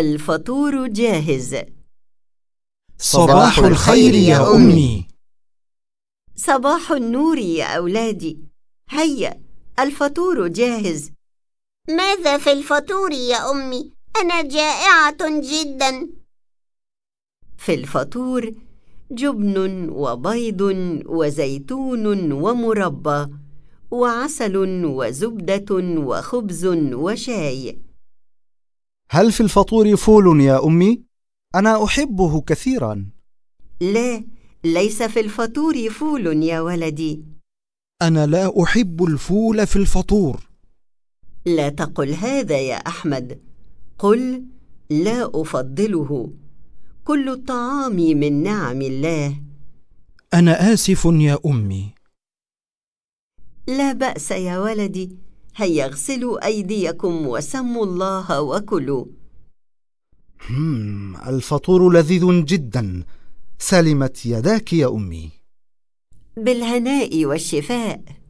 الفطور جاهز صباح الخير يا أمي صباح النور يا أولادي هيا الفطور جاهز ماذا في الفطور يا أمي؟ أنا جائعة جدا في الفطور جبن وبيض وزيتون ومربى وعسل وزبدة وخبز وشاي هل في الفطور فول يا أمي؟ أنا أحبه كثيرا لا ليس في الفطور فول يا ولدي أنا لا أحب الفول في الفطور لا تقل هذا يا أحمد قل لا أفضله كل الطعام من نعم الله أنا آسف يا أمي لا بأس يا ولدي هيا اغسلوا أيديكم وسموا الله وكلوا الفطور لذيذ جدا سلمت يداك يا أمي بالهناء والشفاء